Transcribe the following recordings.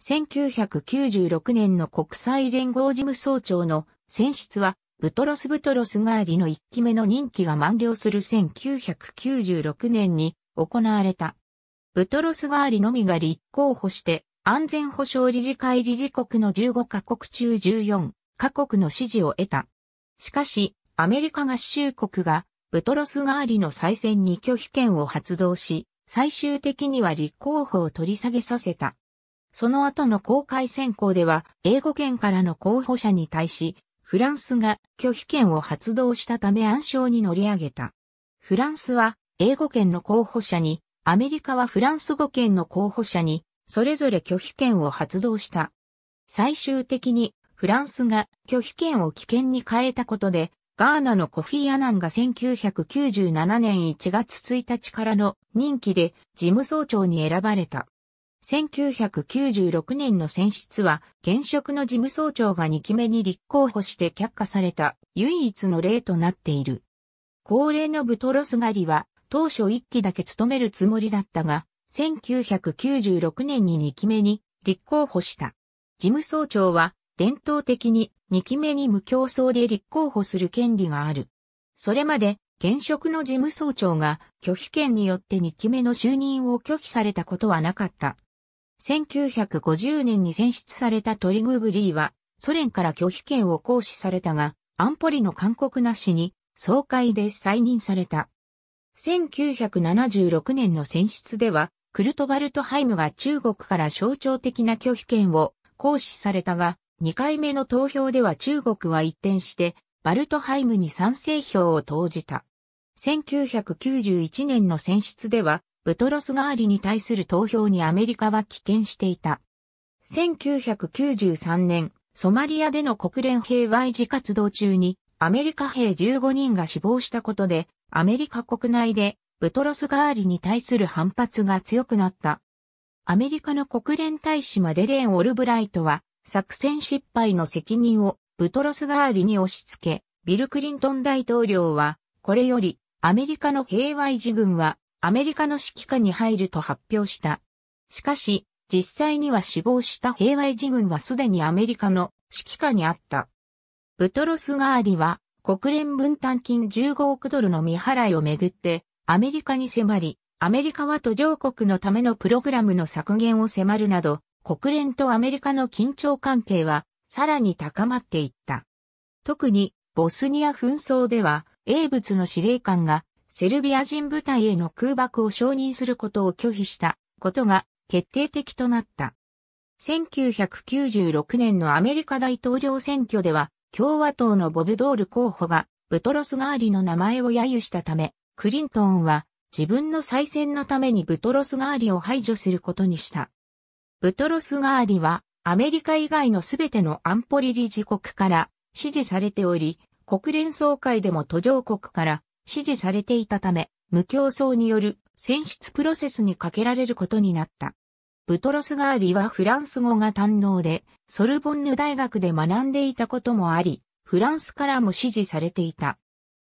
1996年の国際連合事務総長の選出は、ブトロス・ブトロスガーリの1期目の任期が満了する1996年に行われた。ブトロスガーリのみが立候補して、安全保障理事会理事国の15カ国中14カ国の支持を得た。しかし、アメリカ合衆国がブトロスガーリの再選に拒否権を発動し、最終的には立候補を取り下げさせた。その後の公開選考では、英語圏からの候補者に対し、フランスが拒否権を発動したため暗礁に乗り上げた。フランスは、英語圏の候補者に、アメリカはフランス語圏の候補者に、それぞれ拒否権を発動した。最終的に、フランスが拒否権を危険に変えたことで、ガーナのコフィ・アナンが1997年1月1日からの任期で事務総長に選ばれた。1996年の選出は、現職の事務総長が2期目に立候補して却下された唯一の例となっている。高齢のブトロス狩りは、当初1期だけ務めるつもりだったが、1996年に2期目に立候補した。事務総長は、伝統的に2期目に無競争で立候補する権利がある。それまで、現職の事務総長が拒否権によって2期目の就任を拒否されたことはなかった。1950年に選出されたトリグブリーは、ソ連から拒否権を行使されたが、安保理の勧告なしに、総会で再任された。1976年の選出では、クルトバルトハイムが中国から象徴的な拒否権を行使されたが、2回目の投票では中国は一転して、バルトハイムに賛成票を投じた。1991年の選出では、ブトロス代わりに対する投票にアメリカは棄権していた。1993年、ソマリアでの国連平和維持活動中に、アメリカ兵15人が死亡したことで、アメリカ国内で、ブトロス代わりに対する反発が強くなった。アメリカの国連大使マデレーン・オルブライトは、作戦失敗の責任をブトロス代わりに押し付け、ビル・クリントン大統領は、これより、アメリカの平和維持軍は、アメリカの指揮下に入ると発表した。しかし、実際には死亡した平和維持軍はすでにアメリカの指揮下にあった。ブトロス・ガーリは国連分担金15億ドルの未払いをめぐってアメリカに迫り、アメリカは途上国のためのプログラムの削減を迫るなど、国連とアメリカの緊張関係はさらに高まっていった。特にボスニア紛争では、英仏の司令官がセルビア人部隊への空爆を承認することを拒否したことが決定的となった。1996年のアメリカ大統領選挙では、共和党のボブドール候補がブトロスガーリの名前を揶揄したため、クリントンは自分の再選のためにブトロスガーリを排除することにした。ブトロスガーリはアメリカ以外のすべての安保理理事国から支持されており、国連総会でも途上国から支持されていたため、無競争による選出プロセスにかけられることになった。ブトロスガーリはフランス語が堪能で、ソルボンヌ大学で学んでいたこともあり、フランスからも支持されていた。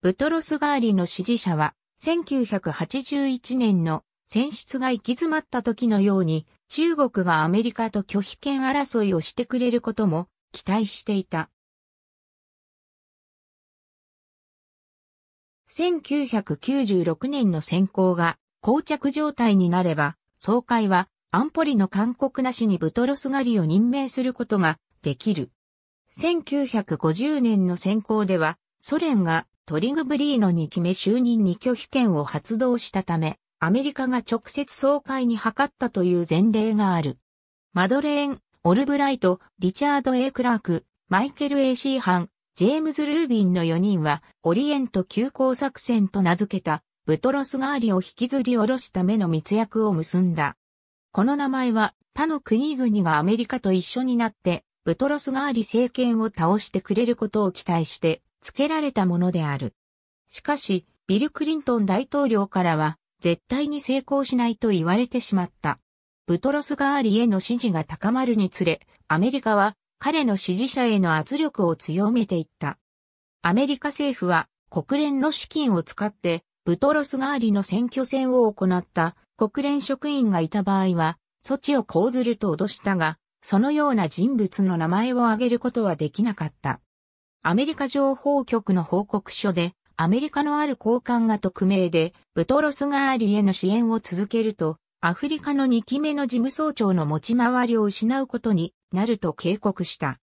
ブトロスガーリの支持者は、1981年の選出が行き詰まった時のように、中国がアメリカと拒否権争いをしてくれることも期待していた。1996年の選考が膠着状態になれば、総会は安保理の勧告なしにブトロス狩りを任命することができる。1950年の選考では、ソ連がトリグブリーノに決め就任に拒否権を発動したため、アメリカが直接総会に諮ったという前例がある。マドレーン、オルブライト、リチャード・ A・ クラーク、マイケル・ A・ C・ ハン、ジェームズ・ルービンの4人は、オリエント急行作戦と名付けた、ブトロスガーリを引きずり下ろすための密約を結んだ。この名前は、他の国々がアメリカと一緒になって、ブトロスガーリ政権を倒してくれることを期待して、付けられたものである。しかし、ビル・クリントン大統領からは、絶対に成功しないと言われてしまった。ブトロスガーリへの支持が高まるにつれ、アメリカは彼の支持者への圧力を強めていった。アメリカ政府は国連の資金を使ってブトロス代わりの選挙戦を行った国連職員がいた場合は措置を講ずると脅したが、そのような人物の名前を挙げることはできなかった。アメリカ情報局の報告書で、アメリカのある高官が匿名で、ブトロスガーリへの支援を続けると、アフリカの2期目の事務総長の持ち回りを失うことになると警告した。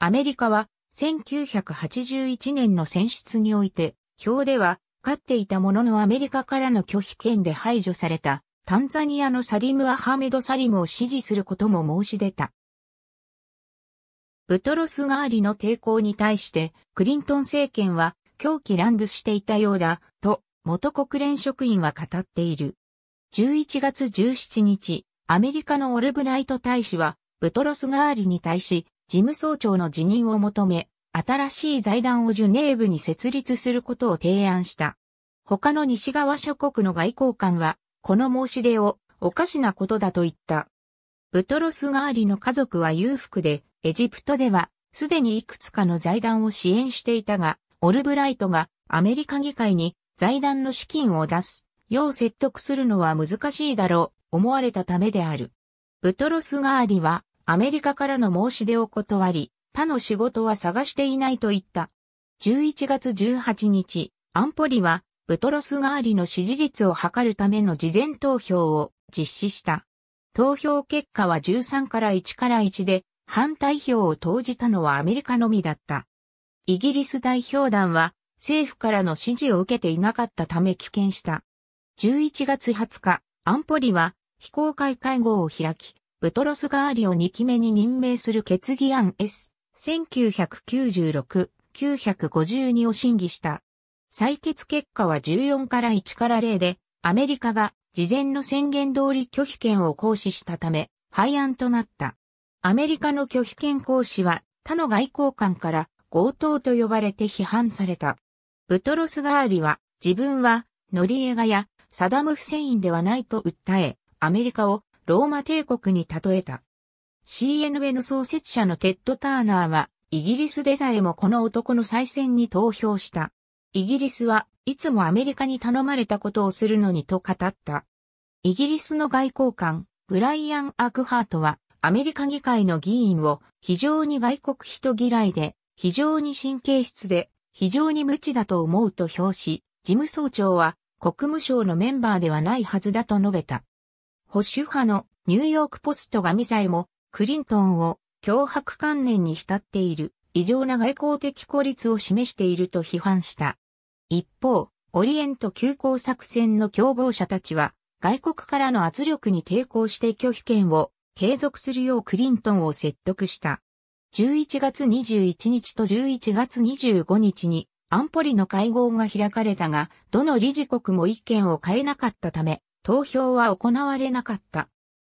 アメリカは1981年の選出において、票では勝っていたもののアメリカからの拒否権で排除されたタンザニアのサリム・アハメド・サリムを支持することも申し出た。ブトロス・ガーリの抵抗に対してクリントン政権は狂気乱舞していたようだと元国連職員は語っている。11月17日、アメリカのオルブライト大使は、ブトロスガーリに対し、事務総長の辞任を求め、新しい財団をジュネーブに設立することを提案した。他の西側諸国の外交官は、この申し出をおかしなことだと言った。ブトロスガーリの家族は裕福で、エジプトでは、すでにいくつかの財団を支援していたが、オルブライトがアメリカ議会に財団の資金を出す要説得するのは難しいだろう、思われたためである。ブトロスガーリは、アメリカからの申し出を断り、他の仕事は探していないと言った。11月18日、安保理は、ブトロスガーリの支持率を測るための事前投票を実施した。投票結果は13から1から1で、反対票を投じたのはアメリカのみだった。イギリス代表団は、政府からの指示を受けていなかったため棄権した。11月20日、安保理は非公開会合を開き、ブトロスガーリを2期目に任命する決議案 S、1996、952を審議した。採決結果は14から1から0で、アメリカが事前の宣言通り拒否権を行使したため、廃案となった。アメリカの拒否権行使は他の外交官から強盗と呼ばれて批判された。ブトロスガーリは自分はノリエガやサダム・フセインではないと訴え、アメリカをローマ帝国に例えた。CNN 創設者のテッド・ターナーは、イギリスでさえもこの男の再選に投票した。イギリスはいつもアメリカに頼まれたことをするのにと語った。イギリスの外交官、ブライアン・アクハートは、アメリカ議会の議員を非常に外国人嫌いで、非常に神経質で、非常に無知だと思うと評し、事務総長は国務省のメンバーではないはずだと述べた。保守派のニューヨークポストがミサイもクリントンを脅迫観念に浸っている異常な外交的孤立を示していると批判した。一方、オリエント急行作戦の共謀者たちは外国からの圧力に抵抗して拒否権を継続するようクリントンを説得した。11月21日と11月25日に安保理の会合が開かれたが、どの理事国も意見を変えなかったため、投票は行われなかった。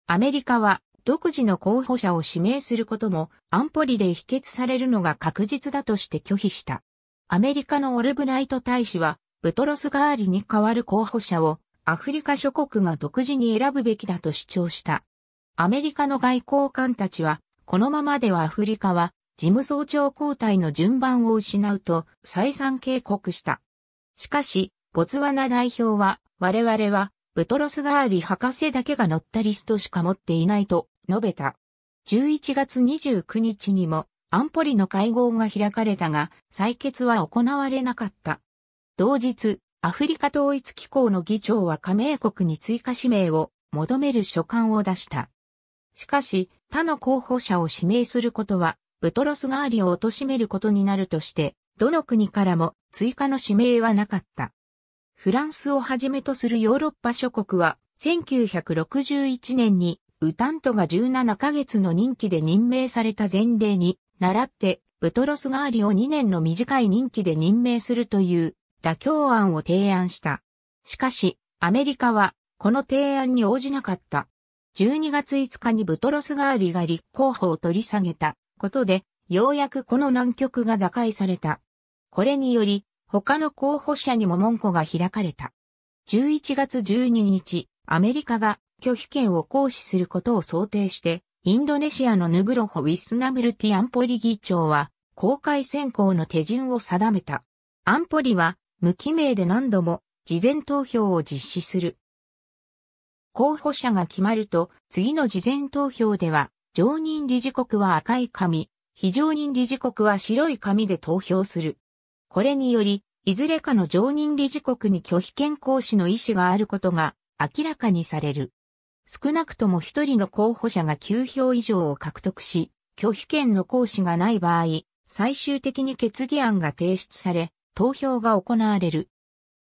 アメリカは独自の候補者を指名することも安保理で否決されるのが確実だとして拒否した。アメリカのオルブライト大使は、ブトロス代わりに代わる候補者をアフリカ諸国が独自に選ぶべきだと主張した。アメリカの外交官たちは、このままではアフリカは事務総長交代の順番を失うと再三警告した。しかし、ボツワナ代表は、我々は、ブトロスガーリ博士だけが乗ったリストしか持っていないと述べた。11月29日にも安保理の会合が開かれたが、採決は行われなかった。同日、アフリカ統一機構の議長は加盟国に追加指名を求める書簡を出した。しかし、他の候補者を指名することはブトロスガーリを貶めることになるとして、どの国からも追加の指名はなかった。フランスをはじめとするヨーロッパ諸国は、1961年にウタントが17ヶ月の任期で任命された前例に、習って、ブトロスガーリを2年の短い任期で任命するという妥協案を提案した。しかし、アメリカは、この提案に応じなかった。12月5日にブトロスガーリが立候補を取り下げた。ことで、ようやくこの難局が打開された。これにより、他の候補者にも門戸が開かれた。11月12日、アメリカが拒否権を行使することを想定して、インドネシアのヌグロホ・ウィスナムルティ・アンポリ議長は、公開選考の手順を定めた。アンポリは、無記名で何度も、事前投票を実施する。候補者が決まると、次の事前投票では、常任理事国は赤い紙、非常任理事国は白い紙で投票する。これにより、いずれかの常任理事国に拒否権行使の意思があることが明らかにされる。少なくとも一人の候補者が9票以上を獲得し、拒否権の行使がない場合、最終的に決議案が提出され、投票が行われる。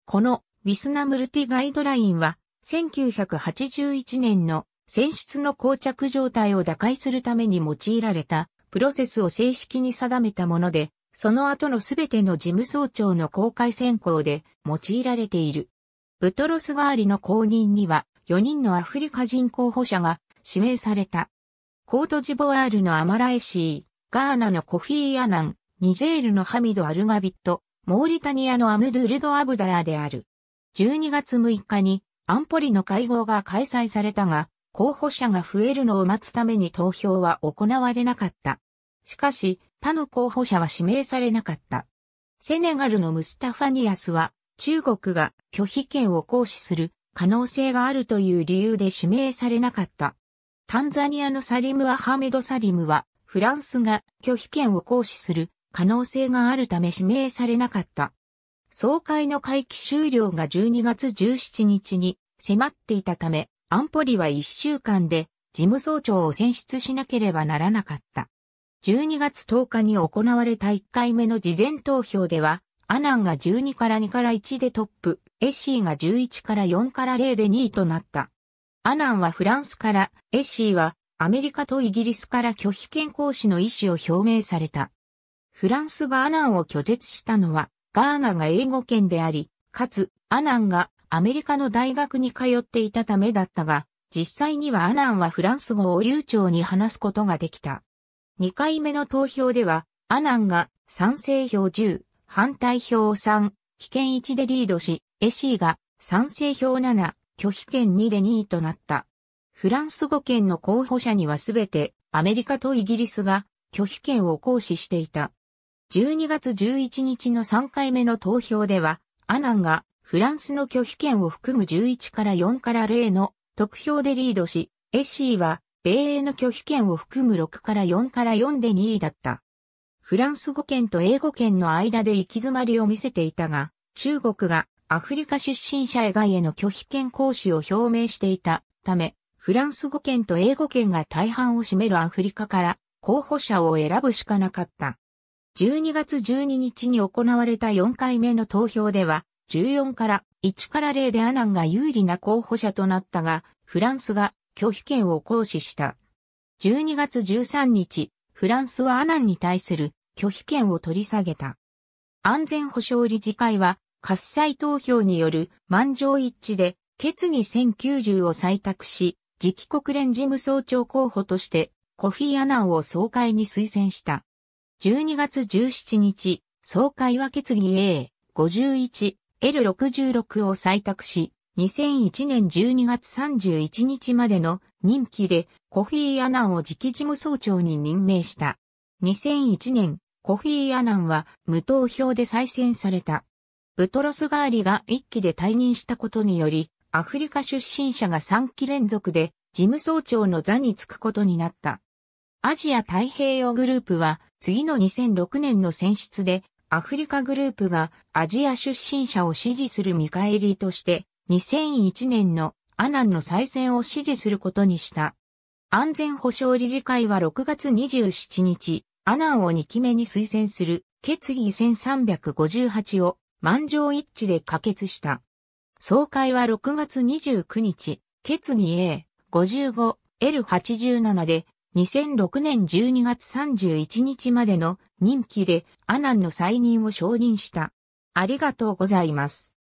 このウィスナムルティガイドラインは1981年の選出の膠着状態を打開するために用いられたプロセスを正式に定めたもので、その後のすべての事務総長の公開選考で用いられている。ブトロスガーリの公認には4人のアフリカ人候補者が指名された。コートジボワールのアマライシー、ガーナのコフィー・アナン、ニジェールのハミド・アルガビット、モーリタニアのアムドゥルド・アブダラーである。12月6日に安保理の会合が開催されたが、候補者が増えるのを待つために投票は行われなかった。しかし、他の候補者は指名されなかった。セネガルのムスタファニアスは、中国が拒否権を行使する可能性があるという理由で指名されなかった。タンザニアのサリム・アハメド・サリムは、フランスが拒否権を行使する可能性があるため指名されなかった。総会の会期終了が12月17日に迫っていたため、安保理は1週間で事務総長を選出しなければならなかった。12月10日に行われた1回目の事前投票では、アナンが12から2から1でトップ、エッシーが11から4から0で2位となった。アナンはフランスから、エッシーはアメリカとイギリスから拒否権行使の意思を表明された。フランスがアナンを拒絶したのは、ガーナが英語圏であり、かつ、アナンがアメリカの大学に通っていたためだったが、実際にはアナンはフランス語を流暢に話すことができた。2回目の投票では、アナンが賛成票10、反対票3、危険1でリードし、エシーが賛成票7、拒否権2で2位となった。フランス語圏の候補者にはすべてアメリカとイギリスが拒否権を行使していた。12月11日の3回目の投票では、アナンがフランスの拒否権を含む11から4から0の得票でリードし、エシーは米英の拒否権を含む6から4から4で2位だった。フランス語圏と英語圏の間で行き詰まりを見せていたが、中国がアフリカ出身者以外への拒否権行使を表明していたため、フランス語圏と英語圏が大半を占めるアフリカから候補者を選ぶしかなかった。12月12日に行われた4回目の投票では、14から1から0でアナンが有利な候補者となったが、フランスが拒否権を行使した。12月13日、フランスはアナンに対する拒否権を取り下げた。安全保障理事会は、喝采投票による満場一致で決議1090を採択し、次期国連事務総長候補としてコフィ・アナンを総会に推薦した。12月17日、総会は決議 A51 L66 を採択し、2001年12月31日までの任期でコフィー・アナンを次期事務総長に任命した。2001年、コフィー・アナンは無投票で再選された。ブトロスガーリが1期で退任したことにより、アフリカ出身者が3期連続で事務総長の座に就くことになった。アジア太平洋グループは次の2006年の選出でアフリカグループがアジア出身者を支持する見返りとして2001年のアナンの再選を支持することにした。安全保障理事会は6月27日、アナンを2期目に推薦する決議1358を満場一致で可決した。総会は6月29日、決議 A55L87 で2006年12月31日までの任期で阿南の再任を承認した。ありがとうございます。